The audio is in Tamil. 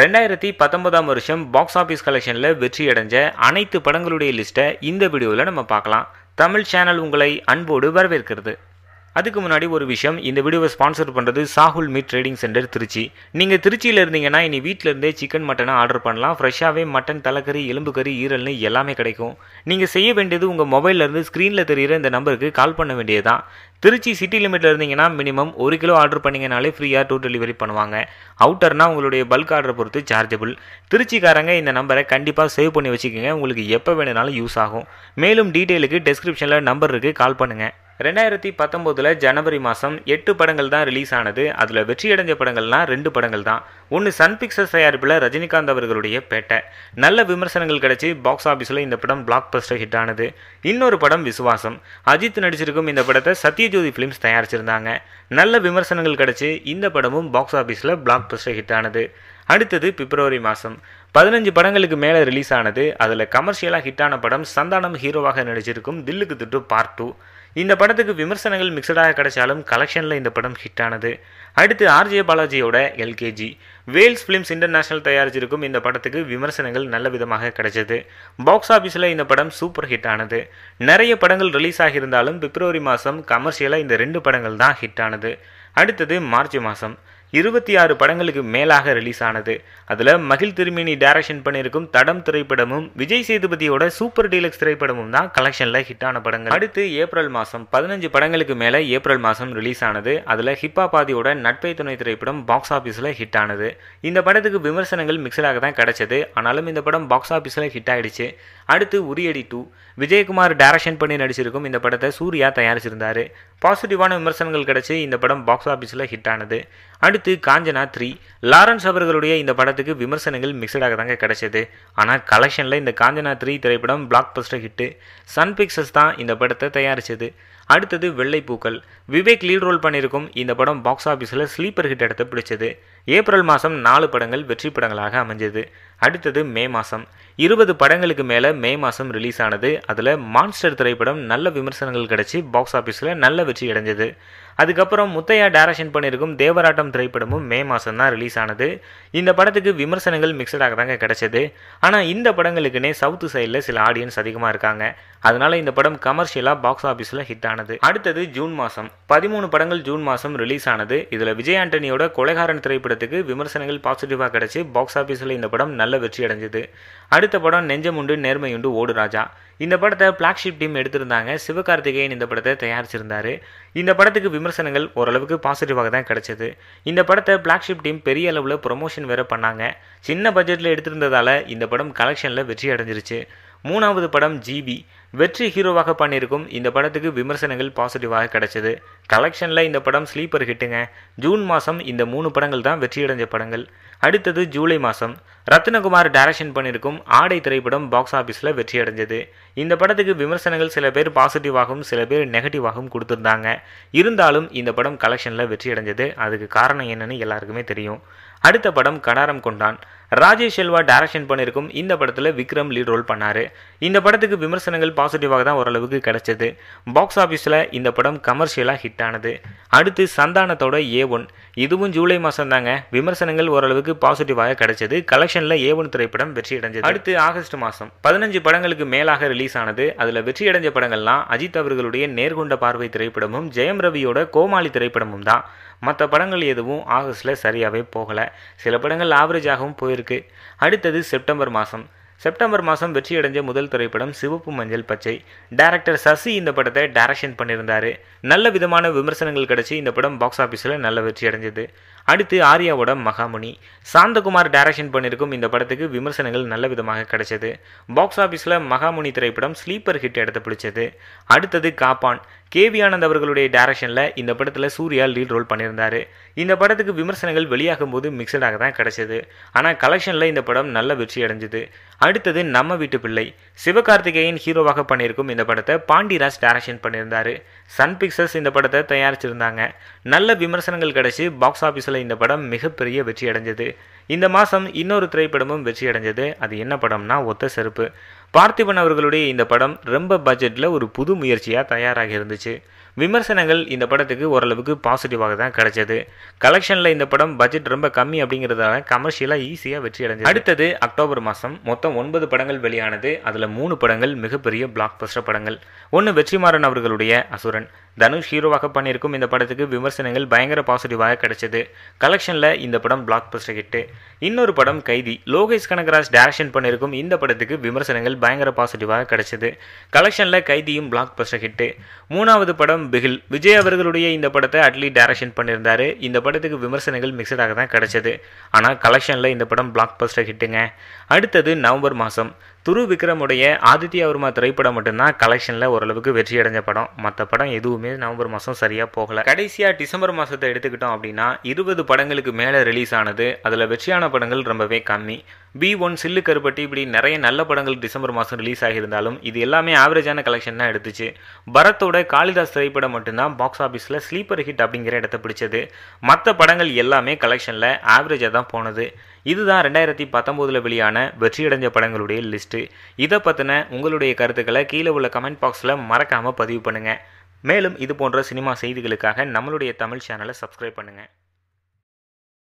ரெண்டாயிரத்தி பத்தொன்பதாம் வருஷம் பாக்ஸ் ஆஃபீஸ் கலெக்ஷனில் வெற்றி அடைஞ்ச அனைத்து படங்களுடைய லிஸ்ட்டை இந்த வீடியோவில் நம்ம பார்க்கலாம் தமிழ் சேனல் உங்களை அன்போடு வரவேற்கிறது அதுக்கு முன்னாடி ஒரு விஷயம் இந்த வீடியோவை ஸ்பான்சர் பண்ணுறது Shahul meat trading centre Trichy நீங்கள் திருச்சியில் இருந்தீங்கன்னா இனி வீட்டிலேருந்தே சிக்கன் மட்டனை ஆர்டர் பண்ணலாம் ஃப்ரெஷ்ஷாகவே மட்டன் தலைக்கறி எலும்பு கறி ஈரல்னு எல்லாமே கிடைக்கும் நீங்கள் செய்ய வேண்டியது உங்கள் மொபைல்லேருந்து ஸ்க்ரீனில் தெரிகிற இந்த நம்பருக்கு கால் பண்ண வேண்டியதுதான் திருச்சி சிட்டி லிமிட்டில் இருந்தீங்கன்னா மினிமம் ஒரு கிலோ ஆர்டர் பண்ணிங்கனாலே ஃப்ரீயாக டூ டெலிவரி பண்ணுவாங்க அவுட்டர்னா உங்களுடைய பல்க் ஆர்டர் பொறுத்து சார்ஜபிள் திருச்சிக்காரங்க இந்த நம்பரை கண்டிப்பாக சேவ் பண்ணி வச்சுக்கோங்க உங்களுக்கு எப்போ வேணுனாலும் யூஸ் ஆகும் மேலும் டீட்டெயிலுக்கு டெஸ்கிரிப்ஷனில் நம்பர் இருக்குது கால் பண்ணுங்கள் ரெண்டாயிரத்தி பத்தொம்போதில் ஜனவரி மாதம் எட்டு படங்கள் தான் ரிலீஸ் ஆனது அதில் வெற்றியடைஞ்ச படங்கள்லாம் ரெண்டு படங்கள் தான் ஒன்று சன் பிக்சர்ஸ் தயாரிப்பில் ரஜினிகாந்த் அவர்களுடைய பேட்டை நல்ல விமர்சனங்கள் கிடைச்சி பாக்ஸ் ஆஃபீஸில் இந்த படம் பிளாக் பஸ்டர் ஹிட் ஆனது இன்னொரு படம் விசுவாசம் அஜித் நடிச்சிருக்கும் இந்த படத்தை சத்யஜோதி ஃபிலிம்ஸ் தயாரிச்சிருந்தாங்க நல்ல விமர்சனங்கள் கிடைச்சி இந்த படமும் பாக்ஸ் ஆஃபீஸில் பிளாக் பஸ்டர் ஹிட் ஆனது அடுத்தது பிப்ரவரி மாதம் பதினஞ்சு படங்களுக்கு மேலே ரிலீஸ் ஆனது அதில் கமர்ஷியலாக ஹிட்டான படம் சந்தானம் ஹீரோவாக நடிச்சிருக்கும் தில்லுக்கு திட்டு பார்ட் டூ இந்த படத்துக்கு விமர்சனங்கள் மிக்சடாக கிடைச்சாலும் கலெக்ஷனில் இந்த படம் ஹிட் ஆனது அடுத்து ஆர்ஜே பாலாஜியோட எல்கேஜி வேல்ஸ் ஃபிலிம்ஸ் இன்டர்நேஷனல் தயாரிச்சிருக்கும் இந்த படத்துக்கு விமர்சனங்கள் நல்ல விதமாக கிடைச்சது பாக்ஸ் ஆஃபீஸில் இந்த படம் சூப்பர் ஹிட் ஆனது நிறைய படங்கள் ரிலீஸ் ஆகியிருந்தாலும் பிப்ரவரி மாதம் கமர்ஷியலாக இந்த ரெண்டு படங்கள் தான் ஹிட் ஆனது அடுத்தது மார்ச் மாதம் இருபத்தி ஆறு படங்களுக்கு மேலாக ரிலீஸ் ஆனது அதில் மகிழ் திருமேனி டைரக்ஷன் பண்ணியிருக்கும் தடம் திரைப்படமும் விஜய் சேதுபதியோட சூப்பர் டீலக்ஸ் திரைப்படமும் தான் கலெக்ஷனில் ஹிட்டான படங்கள் அடுத்து ஏப்ரல் மாதம் பதினஞ்சு படங்களுக்கு மேலே ஏப்ரல் மாதம் ரிலீஸ் ஆனது அதில் ஹிப்பா பாதியோட நட்பை துணை திரைப்படம் பாக்ஸ் ஆஃபீஸில் ஹிட் ஆனது இந்த படத்துக்கு விமர்சனங்கள் மிக்சடாக தான் கிடச்சது ஆனாலும் இந்த படம் பாக்ஸ் ஆஃபீஸில் ஹிட் ஆகிடுச்சு அடுத்து உரியடி டூ விஜயகுமார் டைரக்ஷன் பண்ணி நடிச்சிருக்கும் இந்த படத்தை சூர்யா தயாரிச்சிருந்தார் பாசிட்டிவான விமர்சனங்கள் கிடச்சி இந்த படம் பாக்ஸ் ஆஃபீஸில் ஹிட் ஆனது அடுத்து அடுத்து காஞ்சனா த்ரீ லாரன்ஸ் அவர்களுடைய இந்த படத்துக்கு விமர்சனங்கள் மிக்சடாக தாங்க கிடைச்சது ஆனால் கலெக்ஷனில் இந்த காஞ்சனா த்ரீ திரைப்படம் blockbuster hit Sun Pictures தான் இந்த படத்தை தயாரித்தது அடுத்தது வெள்ளைப்பூக்கள் விவேக் லீட் ரோல் பண்ணியிருக்கும் இந்த படம் பாக்ஸ் ஆஃபீஸில் ஸ்லீப்பர் ஹிட் எடுத்து பிடிச்சது ஏப்ரல் மாதம் நாலு படங்கள் வெற்றி படங்களாக அமைஞ்சது அடுத்தது மே மாதம் இருபது படங்களுக்கு மேலே மே மாதம் ரிலீஸ் ஆனது அதில் மான்ஸ்டர் திரைப்படம் நல்ல விமர்சனங்கள் கிடச்சி பாக்ஸ் ஆஃபீஸில் நல்ல வெற்றி அடைஞ்சது அதுக்கப்புறம் முத்தையா டேரக்ஷன் பண்ணியிருக்கும் தேவராட்டம் திரைப்படமும் மே மாதம் தான் ரிலீஸ் ஆனது இந்த படத்துக்கு விமர்சனங்கள் மிக்சடாக தாங்க கிடச்சது ஆனால் இந்த படங்களுக்குன்னே சவுத்து சைடில் சில ஆடியன்ஸ் அதிகமாக இருக்காங்க அதனால இந்த படம் கமர்ஷியலாக பாக்ஸ் ஆஃபீஸில் ஹிட் ஆனது அடுத்தது ஜூன் மாதம் பதிமூணு படங்கள் ஜூன் மாதம் ரிலீஸ் ஆனது இதில் விஜய் ஆண்டனியோட கொலைகாரன் திரைப்படத்துக்கு விமர்சனங்கள் பாசிட்டிவாக கிடச்சி பாக்ஸ் ஆஃபீஸில் இந்த படம் நல்ல வெற்றி அடைஞ்சது அடுத்த படம் நெஞ்சமுண்டு நேர்மையுண்டு ஓடு ராஜா இந்த படத்தை பிளாக்ஷிப் டீம் எடுத்திருந்தாங்க சிவகார்த்திகேயன் இந்த படத்தை தயாரிச்சிருந்தார் இந்த படத்துக்கு விமர்சனங்கள் ஓரளவுக்கு பாசிட்டிவாக தான் கிடைச்சது இந்த படத்தை பிளாக்ஷிப் டீம் பெரிய அளவில் ப்ரொமோஷன் வேறு பண்ணாங்க சின்ன பட்ஜெட்டில் எடுத்திருந்ததால் இந்த படம் கலெக்ஷனில் வெற்றி அடைஞ்சிருச்சு மூணாவது படம் ஜிபி வெற்றி ஹீரோவாக பண்ணியிருக்கும் இந்த படத்துக்கு விமர்சனங்கள் பாசிட்டிவாக கிடைச்சது கலெக்ஷனில் இந்த படம் ஸ்லீப்பர் ஹிட்டுங்க ஜூன் மாதம் இந்த மூணு படங்கள் தான் வெற்றியடைஞ்ச படங்கள் அடுத்தது ஜூலை மாதம் ரத்னகுமார் டைரக்ஷன் பண்ணியிருக்கும் ஆடை திரைப்படம் பாக்ஸ் ஆஃபீஸில் வெற்றி அடைஞ்சது இந்த படத்துக்கு விமர்சனங்கள் சில பேர் பாசிட்டிவாகவும் சில பேர் நெகட்டிவாகவும் கொடுத்துருந்தாங்க இருந்தாலும் இந்த படம் கலெக்ஷனில் வெற்றி அடைஞ்சது அதுக்கு காரணம் என்னன்னு எல்லாருக்குமே தெரியும் அடுத்த படம் கடாரம் கொண்டான் ராஜேஷ் செல்வா டைரக்ஷன் பண்ணியிருக்கும் இந்த படத்தில் விக்ரம் லீட் ரோல் பண்ணார் இந்த படத்துக்கு விமர்சனங்கள் பாசிட்டிவாக தான் ஓரளவுக்கு கிடைச்சது பாக்ஸ் ஆஃபீஸில் இந்த படம் கமர்ஷியலாக ஹிட் ஆனது அடுத்து சந்தானத்தோட ஏ ஒன் இதுவும் ஜூலை மாதம் தாங்க விமர்சனங்கள் ஓரளவுக்கு பாசிட்டிவாக கிடைச்சது கலெக்ஷன் ஆப்ஷனில் ஏவன் திரைப்படம் வெற்றியடைஞ்சது அடுத்து ஆகஸ்ட் மாதம் பதினஞ்சு படங்களுக்கு மேலாக ரிலீஸ் ஆனது அதில் வெற்றியடைஞ்ச படங்கள்லாம் அஜித் அவர்களுடைய நேர்கொண்ட பார்வை திரைப்படமும் ஜெயம் ரவியோட கோமாளி திரைப்படமும் தான் மற்ற படங்கள் எதுவும் ஆகஸ்ட்டில் சரியாகவே போகலை சில படங்கள் ஆவரேஜாகவும் போயிருக்கு அடுத்தது செப்டம்பர் மாதம் செப்டம்பர் மாதம் வெற்றியடைஞ்ச முதல் திரைப்படம் சிவப்பு மஞ்சள் பச்சை டேரக்டர் சசி இந்த படத்தை டைரக்ஷன் பண்ணியிருந்தார் நல்ல விதமான விமர்சனங்கள் கிடச்சி இந்த படம் பாக்ஸ் ஆஃபீஸில் நல்ல வெற்றி அடைஞ்சது அடுத்து ஆர்யாவோட மகாமுனி சாந்தகுமார் டைரக்ஷன் பண்ணியிருக்கும் இந்த படத்துக்கு விமர்சனங்கள் நல்ல விதமாக கிடைச்சது பாக்ஸ் ஆஃபீஸில் மகாமுனி திரைப்படம் ஸ்லீப்பர் ஹிட் எடுத்து பிடிச்சது அடுத்தது காப்பான் கேவி ஆனந்த் அவர்களுடைய டேரக்ஷனில் இந்த படத்தில் சூர்யா லீட் ரோல் பண்ணியிருந்தார் இந்த படத்துக்கு விமர்சனங்கள் வெளியாகும் போது மிக்சடாக தான் கிடச்சிது ஆனால் கலெக்ஷனில் இந்த படம் நல்ல வெற்றி அடைஞ்சிது அடுத்தது நம்ம வீட்டு பிள்ளை சிவகார்த்திகேயன் ஹீரோவாக பண்ணியிருக்கும் இந்த படத்தை பாண்டிராஜ் டேரக்ஷன் பண்ணியிருந்தார் சன் பிக்சர்ஸ் இந்த படத்தை தயாரிச்சிருந்தாங்க நல்ல விமர்சனங்கள் கிடச்சி பாக்ஸ் ஆஃபீஸில் இந்த படம் மிகப்பெரிய வெற்றி அடைஞ்சது இந்த மாதம் இன்னொரு திரைப்படமும் வெற்றி அடைஞ்சது அது என்ன படம்னா ஒத்த செருப்பு பார்த்திபன் அவர்களுடைய இந்த படம் ரொம்ப பட்ஜெட்டில் ஒரு புது முயற்சியாக தயாராக இருந்துச்சு விமர்சனங்கள் இந்த படத்துக்கு ஓரளவுக்கு பாசிட்டிவாக தான் கிடைச்சது கலெக்ஷனில் இந்த படம் பட்ஜெட் ரொம்ப கம்மி அப்படிங்கிறதால கமர்ஷியலாக ஈஸியாக வெற்றி அடைஞ்சது அடுத்தது அக்டோபர் மாதம் மொத்தம் ஒன்பது படங்கள் வெளியானது அதில் மூணு படங்கள் மிகப்பெரிய பிளாக் பஸ்டர் படங்கள் ஒன்று வெற்றிமாறன் அவர்களுடைய அசுரன் தனுஷ் ஹீரோவாக பண்ணியிருக்கும் இந்த படத்துக்கு விமர்சனங்கள் பயங்கர பாசிட்டிவாக கிடைச்சது கலெக்ஷனில் இந்த படம் பிளாக் பஸ்டர் ஹிட்டு இன்னொரு படம் கைதி லோகேஷ் கனகராஜ் டேரக்ஷன் பண்ணியிருக்கும் இந்த படத்துக்கு விமர்சனங்கள் பயங்கர பாசிட்டிவாக கிடைச்சது கலெக்ஷனில் கைதியும் பிளாக் பஸ்டர் ஹிட்டு மூணாவது படம் பிகில் விஜய் அவர்களுடைய இந்த படத்தை அட்லி டைரக்ஷன் பண்ணியிருந்தாரு இந்த படத்துக்கு விமர்சனங்கள் மிக்சடாக தான் கிடச்சிது ஆனால் கலெக்ஷனில் இந்த படம் பிளாக் பஸ்டர் ஹிட்டுங்க அடுத்தது நவம்பர் மாதம் துரு விக்ரமுடைய ஆதித்யா வர்மா திரைப்படம் மட்டும்தான் கலெக்ஷனில் ஓரளவுக்கு வெற்றி அடைஞ்ச படம் மற்ற படம் எதுவுமே நவம்பர் மாதம் சரியாக போகலை கடைசியாக டிசம்பர் மாதத்தை எடுத்துக்கிட்டோம் அப்படின்னா இருபது படங்களுக்கு மேலே ரிலீஸ் ஆனது அதில் வெற்றியான படங்கள் ரொம்பவே கம்மி பி ஒன் சில்லு கருப்பட்டி இப்படி நிறைய நல்ல படங்கள் டிசம்பர் மாதம் ரிலீஸ் ஆகியிருந்தாலும் இது எல்லாமே ஆவரேஜான கலெக்ஷன் தான் எடுத்துச்சு பரத்தோட காளிதாஸ் திரைப்படம் மட்டும்தான் பாக்ஸ் ஆஃபீஸில் ஸ்லீப்பர் ஹிட் அப்படிங்கிற இடத்த பிடிச்சது மற்ற படங்கள் எல்லாமே கலெக்ஷனில் ஆவரேஜாக தான் போனது இதுதான் ரெண்டாயிரத்தி பத்தொம்போதில் வெளியான வெற்றியடைஞ்ச படங்களுடைய லிஸ்ட்டு இதை பற்றின உங்களுடைய கருத்துக்களை கீழே உள்ள கமெண்ட் பாக்ஸில் மறக்காமல் பதிவு பண்ணுங்கள் மேலும் இது போன்ற சினிமா செய்திகளுக்காக நம்மளுடைய தமிழ் சேனலை சப்ஸ்கிரைப் பண்ணுங்கள்